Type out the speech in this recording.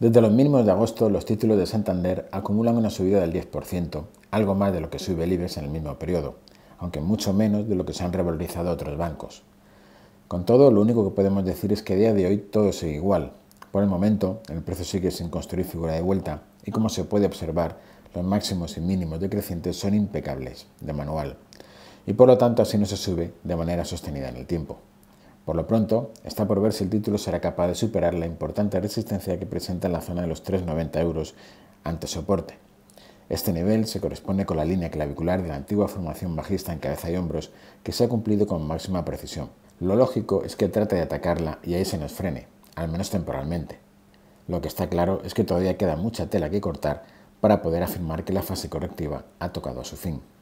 Desde los mínimos de agosto, los títulos de Santander acumulan una subida del 10%, algo más de lo que sube Libres en el mismo periodo, aunque mucho menos de lo que se han revalorizado otros bancos. Con todo, lo único que podemos decir es que a día de hoy todo sigue igual. Por el momento, el precio sigue sin construir figura de vuelta y como se puede observar, los máximos y mínimos decrecientes son impecables, de manual, y por lo tanto así no se sube de manera sostenida en el tiempo. Por lo pronto, está por ver si el título será capaz de superar la importante resistencia que presenta en la zona de los 3,90 euros ante soporte. Este nivel se corresponde con la línea clavicular de la antigua formación bajista en cabeza y hombros que se ha cumplido con máxima precisión. Lo lógico es que trate de atacarla y ahí se nos frene, al menos temporalmente. Lo que está claro es que todavía queda mucha tela que cortar para poder afirmar que la fase correctiva ha tocado a su fin.